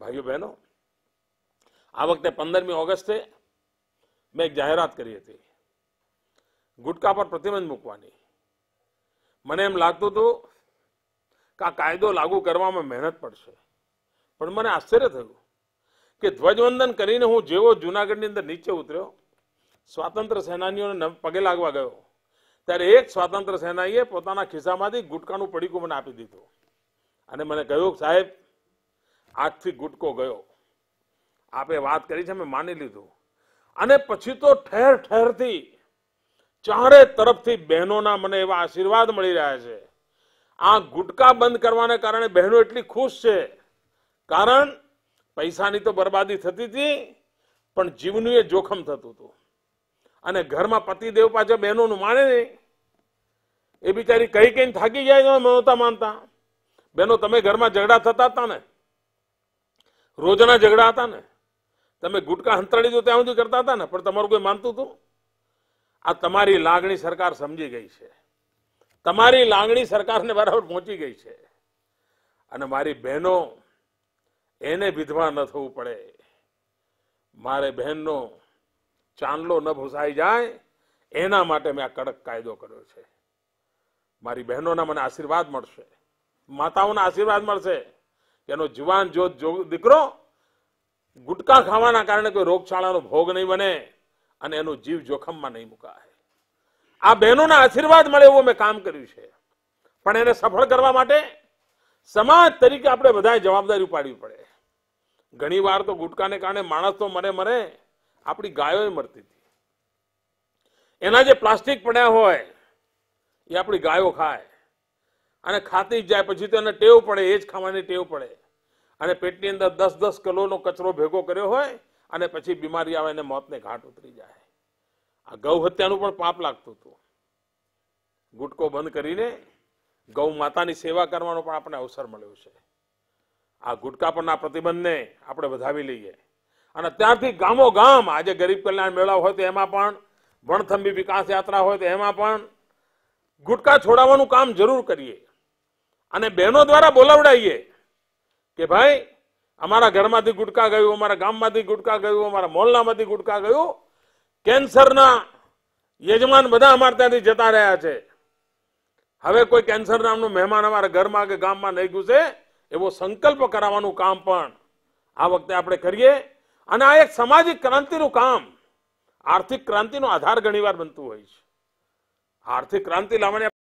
ભાઈઓ બહેનો આ વખતે પંદરમી ઓગસ્ટે મેં એક જાહેરાત કરી હતી ગુટકા પર પ્રતિબંધ મૂકવાની મને એમ લાગતું હતું કે આ કાયદો લાગુ કરવામાં મહેનત પડશે પણ મને આશ્ચર્ય થયું કે ધ્વજવંદન કરીને હું જેવો જૂનાગઢની અંદર નીચે ઉતર્યો સ્વાતંત્ર્ય સેનાનીઓને પગે લાગવા ગયો ત્યારે એક સ્વાતંત્ર્ય સેનાએ પોતાના ખિસ્સામાંથી ગુટકાનું પડીકું મને આપી દીધું અને મને કહ્યું સાહેબ આગથી ગુટકો ગયો આપે વાત કરી છે મેં માની લીધું અને પછી તો ઠેર ઠેરથી ચારે તરફથી બહેનોના મને એવા આશીર્વાદ મળી રહ્યા છે આ ગુટકા બંધ કરવાને કારણે બહેનો એટલી ખુશ છે કારણ પૈસાની તો બરબાદી થતી હતી પણ જીવનું એ જોખમ થતું હતું અને ઘરમાં પતિ દેવ પાછા બહેનોનું માને નહીં એ બિચારી કઈ કઈ થાકી જાય માનતા માનતા બહેનો તમે ઘરમાં ઝઘડા થતા હતા ને રોજના ઝઘડા હતા ને તમે ગુટકા હંતરણી જો ત્યાં સુધી કરતા હતા ને પણ તમારું કોઈ માનતું હતું આ તમારી લાગણી સરકાર સમજી ગઈ છે તમારી લાગણી સરકારને બરાબર પહોંચી ગઈ છે અને મારી બહેનો એને વિધવા ન થવું પડે મારે બહેનનો ચાંદલો ન ભૂસાઈ જાય એના માટે મેં આ કડક કાયદો કર્યો છે મારી બહેનોના મને આશીર્વાદ મળશે માતાઓના આશીર્વાદ મળશે એનો જુવાન જો દીકરો ગુટકા ખાવાના કારણે કોઈ રોગચાળાનો ભોગ નહીં બને અને એનો જીવ જોખમમાં નહીં મુકાય આ બહેનોના આશીર્વાદ મળે એવું મેં કામ કર્યું છે પણ એને સફળ કરવા માટે સમાજ તરીકે આપણે બધાએ જવાબદારી ઉપાડવી પડે ઘણી વાર તો ગુટકાને કારણે માણસ તો મરે મરે આપણી ગાયોએ મરતી હતી એના જે પ્લાસ્ટિક પડ્યા હોય એ આપણી ગાયો ખાય અને ખાતી જ જાય પછી તો એને ટેવ પડે એ જ ખાવાની ટેવ પડે અને પેટની અંદર દસ દસ કિલોનો કચરો ભેગો કર્યો હોય અને પછી બીમારી આવે અને મોતને ઘાટ ઉતરી જાય આ ગૌ હત્યાનું પણ પાપ લાગતું હતું ગુટકો બંધ કરીને ગૌ માતાની સેવા કરવાનો પણ આપણને અવસર મળ્યો છે આ ગુટકા પરના પ્રતિબંધને આપણે વધાવી લઈએ અને ત્યાંથી ગામો ગામ આજે ગરીબ કલ્યાણ મેળા હોય તો એમાં પણ ભણથંબી વિકાસ યાત્રા હોય તો એમાં પણ ગુટકા છોડાવવાનું કામ જરૂર કરીએ અને બહેનો દ્વારા બોલાવડાવીએ કે ભાઈ અમારા ઘરમાંથી ગુટકા ગયું અમારા ગામમાંથી ગુટકા ગયું અમારા મોલનામાંથી ગુટકા ગયું કેન્સરના યજમાન બધા અમારા ત્યાંથી જતા રહ્યા છે હવે કોઈ કેન્સર નામનું મહેમાન અમારા ઘરમાં કે ગામમાં નહીં ઘૂસે એવો સંકલ્પ કરાવવાનું કામ પણ આ વખતે આપણે કરીએ અને આ એક સામાજિક ક્રાંતિનું કામ આર્થિક ક્રાંતિનો આધાર ઘણીવાર બનતું હોય છે આર્થિક ક્રાંતિ લાવવાની